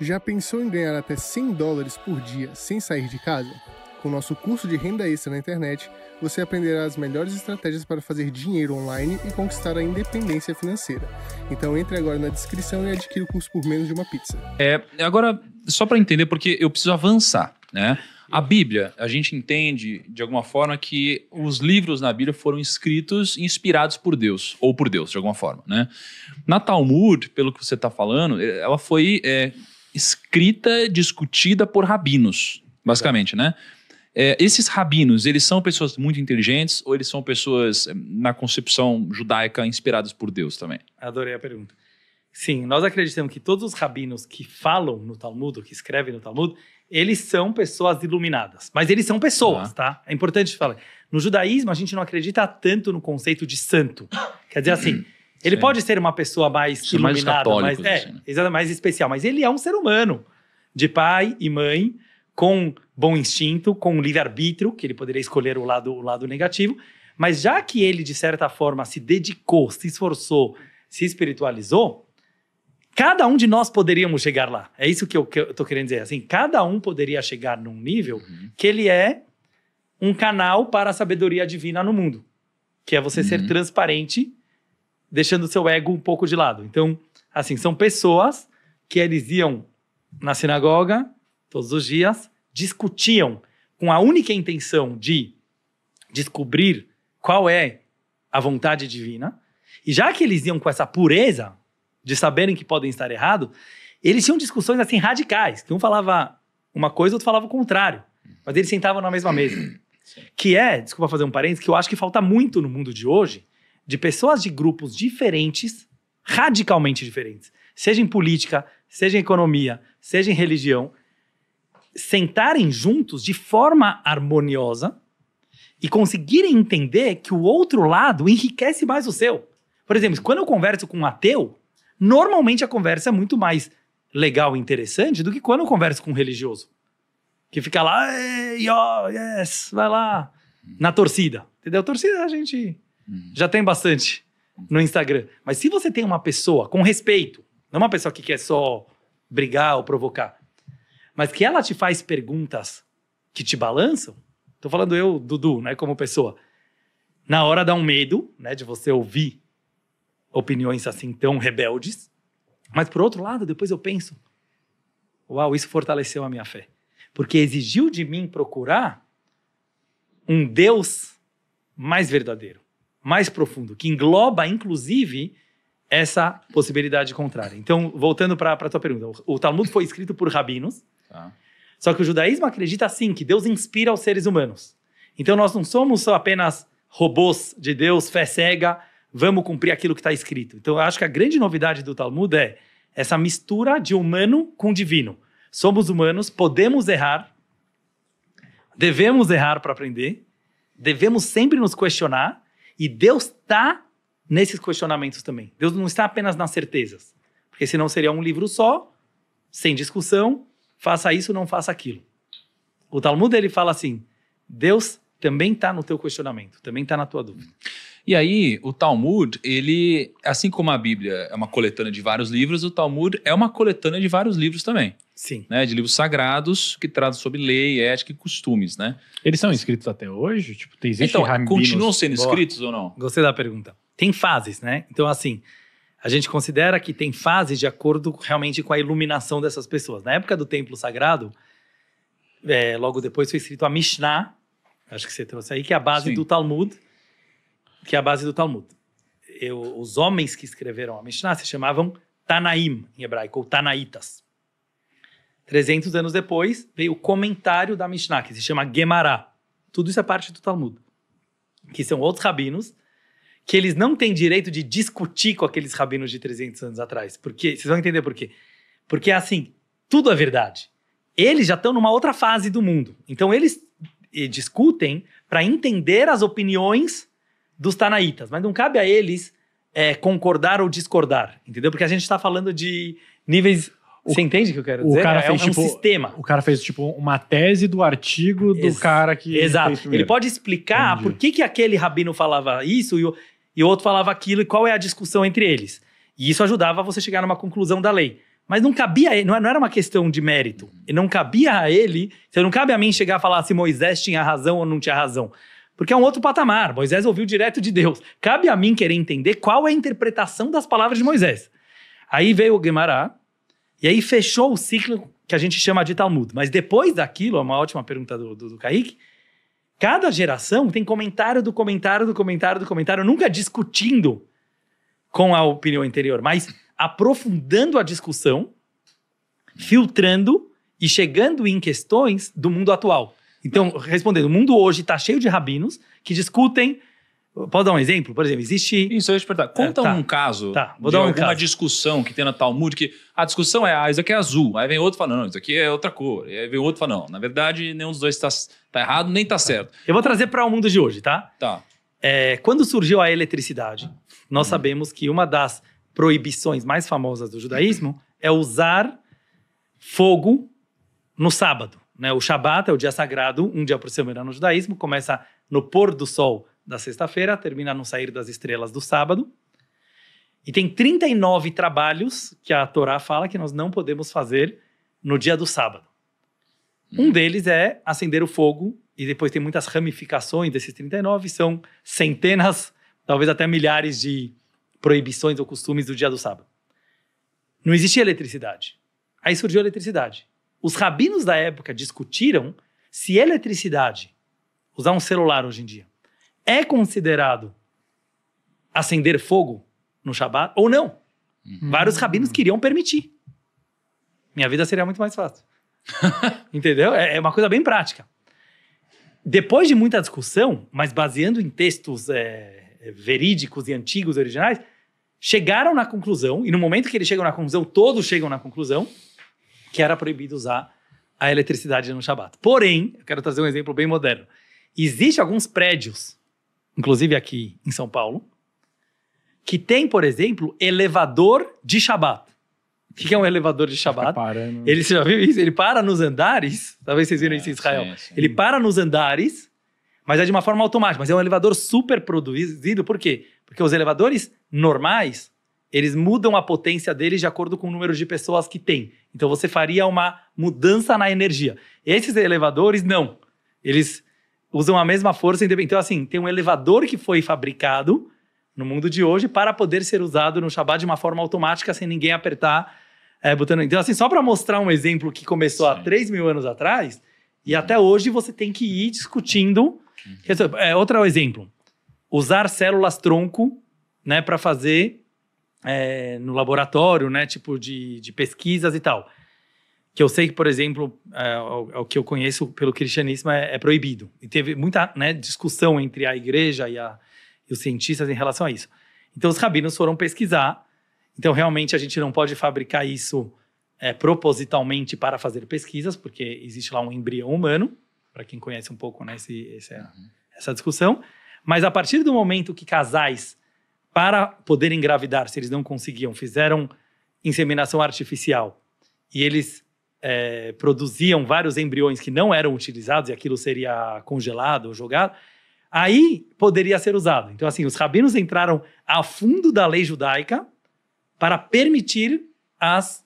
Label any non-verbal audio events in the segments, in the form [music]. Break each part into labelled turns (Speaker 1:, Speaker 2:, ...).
Speaker 1: Já pensou em ganhar até 100 dólares por dia sem sair de casa? Com o nosso curso de renda extra na internet, você aprenderá as melhores estratégias para fazer dinheiro online e conquistar a independência financeira. Então entre agora na descrição e adquira o curso por menos de uma pizza.
Speaker 2: É, agora só para entender porque eu preciso avançar, né? A Bíblia, a gente entende de alguma forma que os livros na Bíblia foram escritos inspirados por Deus, ou por Deus, de alguma forma. Né? Na Talmud, pelo que você está falando, ela foi é, escrita, discutida por rabinos, basicamente, né? É, esses rabinos, eles são pessoas muito inteligentes ou eles são pessoas, eh, na concepção judaica, inspiradas por Deus também?
Speaker 1: Adorei a pergunta. Sim, nós acreditamos que todos os rabinos que falam no Talmud, ou que escrevem no Talmud, eles são pessoas iluminadas.
Speaker 2: Mas eles são pessoas,
Speaker 1: tá? É importante falar. No judaísmo, a gente não acredita tanto no conceito de santo. Quer dizer assim. Ele Sim. pode ser uma pessoa mais Sim, iluminada, mais, mais é, assim, né? mais especial, mas ele é um ser humano de pai e mãe, com bom instinto, com livre-arbítrio, que ele poderia escolher o lado, o lado negativo. Mas já que ele, de certa forma, se dedicou, se esforçou, se espiritualizou, cada um de nós poderíamos chegar lá. É isso que eu, estou querendo dizer. Assim, cada um poderia chegar num nível uhum. que ele é um canal para a sabedoria divina no mundo. Que é você uhum. ser transparente deixando seu ego um pouco de lado. Então, assim, são pessoas que eles iam na sinagoga todos os dias, discutiam com a única intenção de descobrir qual é a vontade divina. E já que eles iam com essa pureza de saberem que podem estar errado, eles tinham discussões assim radicais, que um falava uma coisa, outro falava o contrário. Mas eles sentavam na mesma mesa. Que é, desculpa fazer um parênteses, que eu acho que falta muito no mundo de hoje, de pessoas de grupos diferentes, radicalmente diferentes, seja em política, seja em economia, seja em religião, sentarem juntos de forma harmoniosa e conseguirem entender que o outro lado enriquece mais o seu. Por exemplo, quando eu converso com um ateu, normalmente a conversa é muito mais legal e interessante do que quando eu converso com um religioso. Que fica lá, e oh, yes, vai lá, na torcida. Entendeu? A torcida a gente Uhum. Já tem bastante no Instagram. Mas se você tem uma pessoa com respeito, não é uma pessoa que quer só brigar ou provocar, mas que ela te faz perguntas que te balançam, tô falando eu, Dudu, né, como pessoa, na hora dá um medo, né, de você ouvir opiniões assim tão rebeldes, mas por outro lado, depois eu penso, uau, isso fortaleceu a minha fé, porque exigiu de mim procurar um Deus mais verdadeiro mais profundo, que engloba, inclusive, essa possibilidade contrária. Então, voltando para a tua pergunta, o, o Talmud foi escrito por rabinos, tá. só que o judaísmo acredita, sim, que Deus inspira os seres humanos. Então, nós não somos só apenas robôs de Deus, fé cega, vamos cumprir aquilo que está escrito. Então, eu acho que a grande novidade do Talmud é essa mistura de humano com divino. Somos humanos, podemos errar, devemos errar para aprender, devemos sempre nos questionar, e Deus está nesses questionamentos também. Deus não está apenas nas certezas, porque senão seria um livro só, sem discussão, faça isso, não faça aquilo. O Talmud ele fala assim: Deus também está no teu questionamento, também está na tua dúvida.
Speaker 2: E aí, o Talmud, ele, assim como a Bíblia é uma coletânea de vários livros, o Talmud é uma coletânea de vários livros também. Sim. Né, de livros sagrados que tratam sobre lei, ética e costumes, né? Eles são escritos até hoje? Tipo, tem Então, rabinos... continuam sendo escritos Boa. ou não? Gostei da pergunta. Tem fases, né?
Speaker 1: Então, assim, a gente considera que tem fases de acordo realmente com a iluminação dessas pessoas. Na época do templo sagrado, é, logo depois foi escrito a Mishnah, acho que você trouxe aí, que é a base Sim. do Talmud que é a base do Talmud. Eu, os homens que escreveram a Mishnah se chamavam Tanaim, em hebraico, ou Tanaitas. 300 anos depois, veio o comentário da Mishnah, que se chama Gemara. Tudo isso é parte do Talmud. Que são outros rabinos, que eles não têm direito de discutir com aqueles rabinos de 300 anos atrás. Porque, vocês vão entender por quê. Porque, assim, tudo é verdade. Eles já estão numa outra fase do mundo. Então, eles eh, discutem para entender as opiniões dos Tanaítas, mas não cabe a eles é, concordar ou discordar, entendeu? Porque a gente está falando de níveis. O, Você entende o que eu quero dizer? Cara é, é fez, é um, tipo, sistema. O cara fez tipo uma tese do artigo do Ex cara que. Exato. Ele pode explicar Entendi. por que, que aquele rabino falava isso e o, e o outro falava aquilo e qual é a discussão entre eles. E isso ajudava você chegar numa conclusão da lei. Mas não cabia, não era uma questão de mérito. E não cabia a ele, não cabe a mim chegar a falar se Moisés tinha razão ou não tinha razão porque é um outro patamar. Moisés ouviu direto de Deus. Cabe a mim querer entender qual é a interpretação das palavras de Moisés. Aí veio o Gemara, e aí fechou o ciclo que a gente chama de Talmud. Mas depois daquilo, é uma ótima pergunta do, do, do Kaique, cada geração tem comentário do comentário do comentário do comentário, nunca discutindo com a opinião anterior, mas aprofundando a discussão, filtrando e chegando em questões do mundo atual. Então, respondendo, o mundo hoje está
Speaker 2: cheio de rabinos que discutem. Posso dar um exemplo? Por exemplo, existe. Isso, eu ia te perguntar. É, Conta é, tá, um caso tá, vou de dar um alguma caso. discussão que tem na Talmud, que a discussão é, ah, isso aqui é azul. Aí vem outro falando, não, isso aqui é outra cor. Aí vem outro falando, não, na verdade, nenhum dos dois está tá errado, nem está tá. certo. Eu vou trazer para o mundo de hoje, tá? Tá. É, quando surgiu a eletricidade, nós hum. sabemos
Speaker 1: que uma das proibições mais famosas do judaísmo é usar fogo no sábado. Né? O Shabat é o dia sagrado, um dia por semana no judaísmo, começa no pôr do sol da sexta-feira, termina no sair das estrelas do sábado. E tem 39 trabalhos que a Torá fala que nós não podemos fazer no dia do sábado. Um hum. deles é acender o fogo, e depois tem muitas ramificações desses 39, são centenas, talvez até milhares de proibições ou costumes do dia do sábado. Não existia eletricidade. Aí surgiu a eletricidade. Os rabinos da época discutiram se eletricidade, usar um celular hoje em dia, é considerado acender fogo no Shabat ou não. Uhum. Vários rabinos queriam permitir. Minha vida seria muito mais fácil. [laughs] Entendeu? É, é, uma coisa bem prática. Depois de muita discussão, mas baseando em textos é, verídicos e antigos originais, chegaram na conclusão, e no momento que eles chegam na conclusão, todos chegam na conclusão, que era proibido usar a eletricidade no Shabat. Porém, eu quero trazer um exemplo bem moderno. Existem alguns prédios, inclusive aqui em São Paulo, que tem, por exemplo, elevador de Shabat. O que é um elevador de Shabat? No... Ele já viu isso? Ele para nos andares. Talvez vocês viram é, isso em Israel. Sim, sim. Ele para nos andares, mas é de uma forma automática. Mas é um elevador super produzido. Por quê? Porque os elevadores normais eles mudam a potência deles de acordo com o número de pessoas que tem. Então você faria uma mudança na energia. Esses elevadores, não. Eles usam a mesma força. Então, assim, tem um elevador que foi fabricado no mundo de hoje para poder ser usado no Shabbat de uma forma automática, sem ninguém apertar. É, botando... Então, assim, só para mostrar um exemplo que começou Sim. há 3 mil anos atrás, e até hoje você tem que ir discutindo. Uhum. É, outro exemplo: usar células tronco né, para fazer é, no laboratório, né? Tipo, de, de pesquisas e tal. Que eu sei que, por exemplo, é, o, o, que eu conheço pelo cristianismo é, é, proibido. E teve muita né, discussão entre a igreja e, a, e os cientistas em relação a isso. Então, os rabinos foram pesquisar. Então, realmente, a gente não pode fabricar isso é, propositalmente para fazer pesquisas, porque existe lá um embrião humano, para quem conhece um pouco né, esse, esse, é uhum. essa discussão. Mas a partir do momento que casais para poder engravidar, se eles não conseguiam, fizeram inseminação artificial e eles é, produziam vários embriões que não eram utilizados e aquilo seria congelado ou jogado, aí poderia ser usado. Então, assim, os rabinos entraram a fundo da lei judaica para permitir as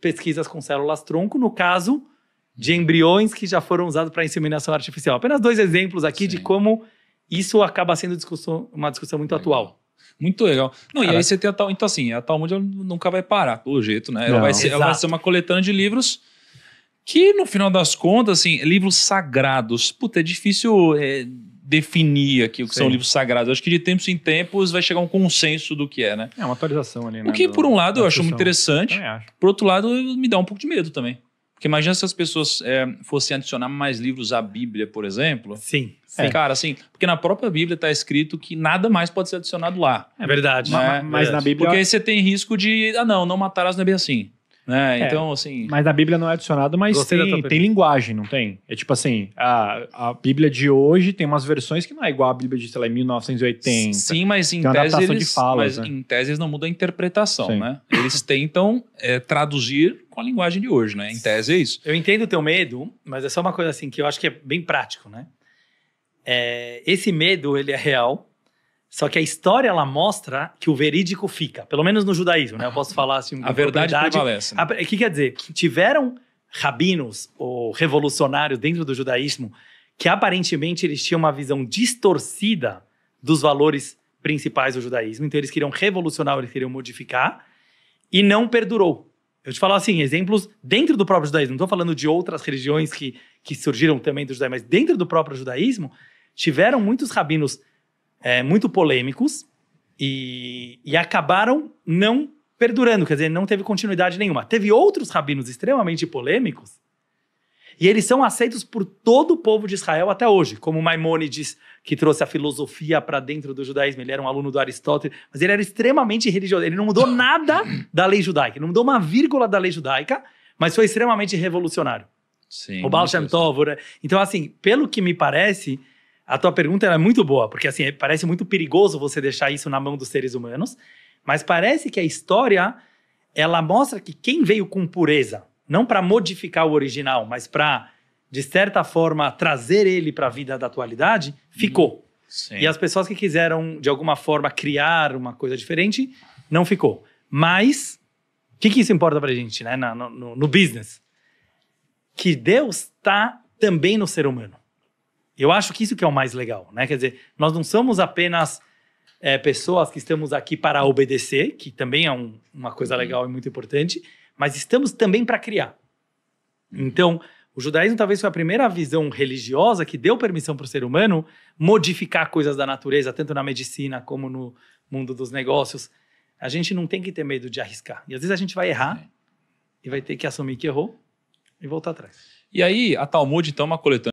Speaker 1: pesquisas com células tronco, no caso de embriões que já foram usados para inseminação artificial. Apenas dois exemplos aqui
Speaker 2: Sim. de como isso acaba sendo discussão, uma discussão muito atual. Muito legal. Não, Caraca. e aí você tem a tal. Então, assim, a Talmud nunca vai parar, pelo jeito, né? Ela, vai ser, ela vai ser uma coletânea de livros que, no final das contas, assim, livros sagrados. Puta, é difícil. É, definir aqui o que Sim. são livros sagrados. acho que de tempos em tempos vai chegar um consenso do que é, né? É uma atualização ali, né? O que, por um lado, eu acho muito interessante. Acho. Por outro lado, me dá um pouco de medo também. Porque imagina se as pessoas é, fossem adicionar mais livros à Bíblia, por exemplo. Sim. É, Cara, assim, porque na própria Bíblia está escrito que nada mais pode ser adicionado lá. É verdade. Né? Mas, verdade. na Bíblia. Porque você tem risco de, ah, não, não matarás, não é bem assim. Né? É, então, assim. Mas na Bíblia não é adicionado, mas tem, tem linguagem, não tem? É tipo assim, a, a Bíblia de hoje tem
Speaker 1: umas versões que não é igual a Bíblia de, sei lá, 1980. Sim, mas em tese. Eles, falas, mas né? em
Speaker 2: tese eles não mudam a interpretação, Sim. né? Eles [laughs] tentam é, traduzir com a linguagem de hoje, né? Em tese é isso. Eu entendo o teu medo, mas é só uma coisa assim que eu acho que é bem prático, né?
Speaker 1: É, esse medo, ele é real, só que a história, ela mostra que o verídico fica. Pelo menos no judaísmo, né? Eu posso falar assim... a verdade prevalece. O né? que quer dizer? Que tiveram rabinos ou revolucionários dentro do judaísmo que aparentemente eles tinham uma visão distorcida dos valores principais do judaísmo. Então eles queriam revolucionar, eles queriam modificar e não perdurou. Eu te falo assim, exemplos dentro do próprio judaísmo. Não estou falando de outras religiões que, que surgiram também do judaísmo, mas dentro do próprio judaísmo, tiveram muitos rabinos é, muito polêmicos e, e acabaram não perdurando, quer dizer, não teve continuidade nenhuma. Teve outros rabinos extremamente polêmicos e eles são aceitos por todo o povo de Israel até hoje, como Maimônides, que trouxe a filosofia para dentro do judaísmo. Ele era um aluno do Aristóteles, mas ele era extremamente religioso. Ele não mudou nada da lei judaica, ele não mudou uma vírgula da lei judaica, mas foi extremamente revolucionário. Sim, o Baal Shem Tov, né? então assim, pelo que me parece, a tua pergunta é muito boa, porque assim, é, parece muito perigoso você deixar isso na mão dos seres humanos, mas parece que a história ela mostra que quem veio com pureza, não para modificar o original, mas para de certa forma trazer ele para a vida da atualidade, ficou. Hum, sim. E as pessoas que quiseram de alguma forma criar uma coisa diferente, não ficou. Mas o que, que, isso importa para a gente, né, no, no, no business? Que Deus está também no ser humano. Eu acho que isso que é o mais legal, né? Quer dizer, nós não somos apenas é, pessoas que estamos aqui para obedecer, que também é um, uma coisa uhum. legal e muito importante, mas estamos também para criar. Uhum. Então, o judaísmo talvez foi a primeira visão religiosa que deu permissão para o ser humano modificar coisas da natureza, tanto na medicina como no mundo dos negócios. A gente não tem que ter medo de arriscar. E às vezes a gente vai errar é. e vai ter que assumir que errou e voltar atrás.
Speaker 2: E aí, a Talmud, então, é uma coletânea